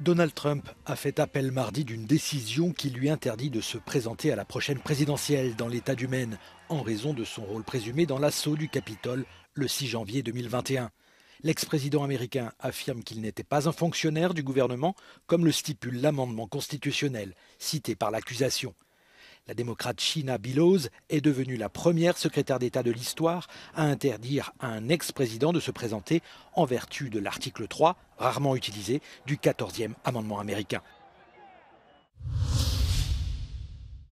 Donald Trump a fait appel mardi d'une décision qui lui interdit de se présenter à la prochaine présidentielle dans l'État du Maine en raison de son rôle présumé dans l'assaut du Capitole le 6 janvier 2021. L'ex-président américain affirme qu'il n'était pas un fonctionnaire du gouvernement, comme le stipule l'amendement constitutionnel cité par l'accusation. La démocrate China Billows est devenue la première secrétaire d'État de l'histoire à interdire à un ex-président de se présenter en vertu de l'article 3, rarement utilisé, du 14e amendement américain.